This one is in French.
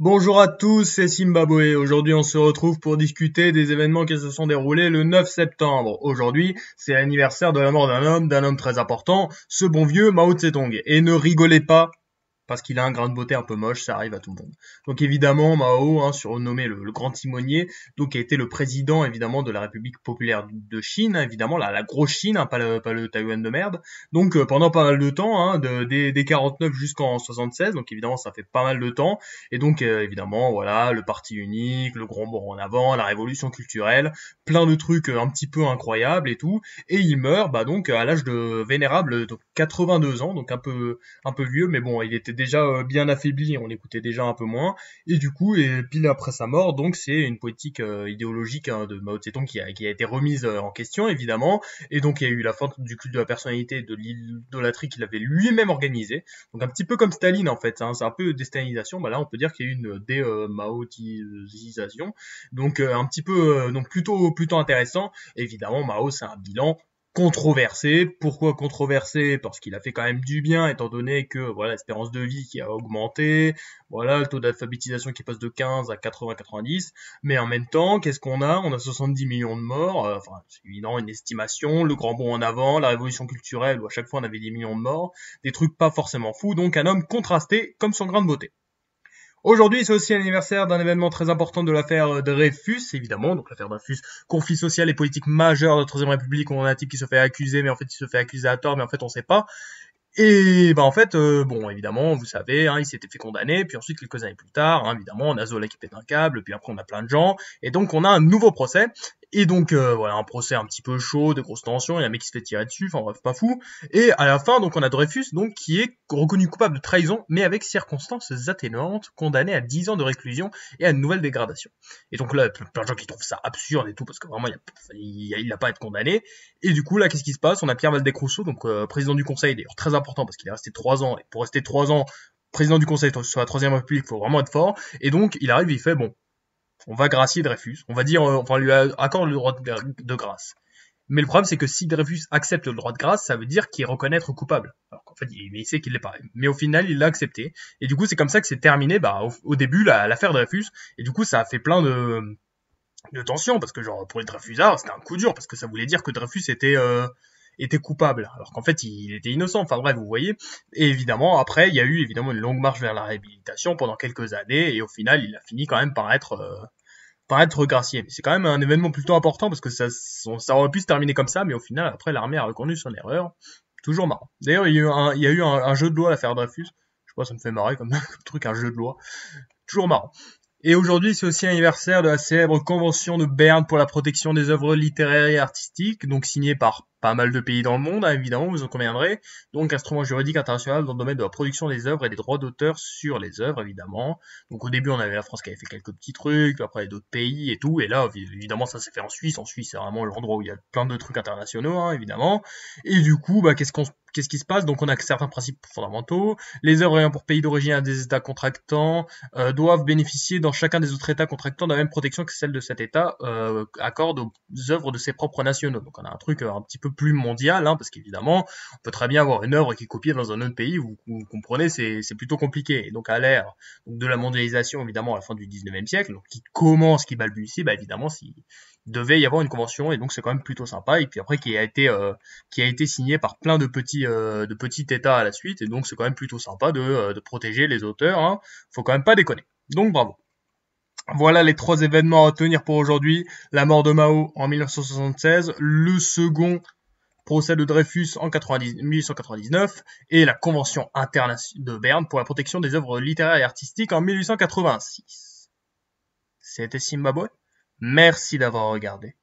Bonjour à tous, c'est Simbabwe. Aujourd'hui, on se retrouve pour discuter des événements qui se sont déroulés le 9 septembre. Aujourd'hui, c'est l'anniversaire de la mort d'un homme, d'un homme très important, ce bon vieux Mao tse Et ne rigolez pas, parce qu'il a un grain de beauté un peu moche, ça arrive à tout le monde. Donc évidemment, Mao, hein, surnommé le, grand timonier, donc a été le président évidemment de la République populaire de Chine, hein, évidemment la, grosse Chine, hein, pas, le, pas, Taïwan de merde. Donc euh, pendant pas mal de temps, hein, de, des, 49 jusqu'en 76, donc évidemment ça fait pas mal de temps. Et donc euh, évidemment, voilà, le parti unique, le grand bond en avant, la révolution culturelle, plein de trucs euh, un petit peu incroyables et tout. Et il meurt, bah donc à l'âge de vénérable, donc 82 ans, donc un peu un peu vieux, mais bon, il était déjà euh, bien affaibli, on écoutait déjà un peu moins. Et du coup, et pile après sa mort, donc c'est une politique euh, idéologique hein, de Mao Tse-tung qui a, qui a été remise euh, en question, évidemment. Et donc, il y a eu la fin du culte de la personnalité de l'idolâtrie qu'il avait lui-même organisée. Donc, un petit peu comme Staline, en fait. Hein. c'est un peu déstalinisation. Bah là, on peut dire qu'il y a eu une dé donc, un petit peu, donc plutôt, plutôt intéressant. Évidemment, Mao, c'est un bilan controversé. Pourquoi controversé Parce qu'il a fait quand même du bien, étant donné que voilà l'espérance de vie qui a augmenté, voilà le taux d'alphabétisation qui passe de 15 à 80-90. Mais en même temps, qu'est-ce qu'on a On a 70 millions de morts. Euh, enfin, c'est évident, une estimation. Le grand bond en avant, la révolution culturelle, où à chaque fois on avait des millions de morts, des trucs pas forcément fous. Donc un homme contrasté comme son grain de beauté. Aujourd'hui, c'est aussi l'anniversaire d'un événement très important de l'affaire euh, Dreyfus, évidemment. Donc l'affaire Dreyfus, conflit social et politique majeur de la Troisième République, on a un type qui se fait accuser, mais en fait il se fait accuser à tort, mais en fait on sait pas. Et bah en fait, euh, bon, évidemment, vous savez, hein, il s'était fait condamner, puis ensuite, quelques années plus tard, hein, évidemment, on a Zola qui pète un câble, puis après, on a plein de gens, et donc on a un nouveau procès, et donc euh, voilà, un procès un petit peu chaud, de grosses tensions, il y a un mec qui se fait tirer dessus, enfin bref, pas fou. Et à la fin, donc on a Dreyfus donc qui est reconnu coupable de trahison, mais avec circonstances atténuantes, condamné à 10 ans de réclusion et à une nouvelle dégradation. Et donc là, plein de gens qui trouvent ça absurde et tout, parce que vraiment, il n'a pas à être condamné. Et du coup, là, qu'est-ce qui se passe On a Pierre Valdecrousseau, donc euh, président du conseil, d'ailleurs très important, parce qu'il est resté 3 ans, et pour rester 3 ans, président du conseil sur la 3 troisième république, faut vraiment être fort. Et donc, il arrive, il fait, bon, on va gracier Dreyfus, on va dire, enfin, euh, lui accorder le droit de grâce. Mais le problème, c'est que si Dreyfus accepte le droit de grâce, ça veut dire qu'il est reconnaître coupable. Alors qu'en fait, il, sait qu'il l'est pas. Mais au final, il l'a accepté. Et du coup, c'est comme ça que c'est terminé, bah, au, début, l'affaire Dreyfus. Et du coup, ça a fait plein de, de tensions, parce que genre, pour les Dreyfusards, c'était un coup dur, parce que ça voulait dire que Dreyfus était, euh, était coupable, alors qu'en fait il était innocent. Enfin bref, vous voyez. Et évidemment, après, il y a eu évidemment une longue marche vers la réhabilitation pendant quelques années, et au final, il a fini quand même par être euh, par être gracié. Mais c'est quand même un événement plutôt important parce que ça, ça aurait pu se terminer comme ça, mais au final, après, l'armée a reconnu son erreur. Toujours marrant. D'ailleurs, il y a eu un, jeu de loi à l'affaire Dreyfus. Je crois pas, ça me fait marrer comme, un truc, un jeu de loi. Toujours marrant. Et aujourd'hui, c'est aussi l'anniversaire de la célèbre Convention de Berne pour la protection des œuvres littéraires et artistiques, donc signée par pas mal de pays dans le monde, hein, évidemment, vous en conviendrez. Donc, instrument juridique international dans le domaine de la production des œuvres et des droits d'auteur sur les œuvres, évidemment. Donc, au début, on avait la France qui avait fait quelques petits trucs, après d'autres pays et tout. Et là, évidemment, ça s'est fait en Suisse. En Suisse, c'est vraiment l'endroit où il y a plein de trucs internationaux, hein, évidemment. Et du coup, bah, qu'est-ce qu'on qu'est-ce qui se passe Donc on a certains principes fondamentaux. Les œuvres ayant pour pays d'origine des États contractants euh, doivent bénéficier dans chacun des autres États contractants de la même protection que celle de cet État euh, accorde aux œuvres de ses propres nationaux. Donc on a un truc euh, un petit peu plus mondial, hein, parce qu'évidemment, on peut très bien avoir une œuvre qui est copiée dans un autre pays, vous, vous comprenez, c'est plutôt compliqué. Et donc à l'ère de la mondialisation, évidemment, à la fin du 19e siècle, qui commence, qui balbutie, bah, évidemment, s'il devait y avoir une convention, et donc c'est quand même plutôt sympa, et puis après qui a été, euh, qui a été signé par plein de petits, euh, de petits États à la suite, et donc c'est quand même plutôt sympa euh, de, protéger les auteurs, hein. faut quand même pas déconner. Donc bravo. Voilà les trois événements à retenir pour aujourd'hui. La mort de Mao en 1976, le second procès de Dreyfus en 1899 et la Convention internationale de Berne pour la protection des œuvres littéraires et artistiques en 1886. C'était Simba Merci d'avoir regardé.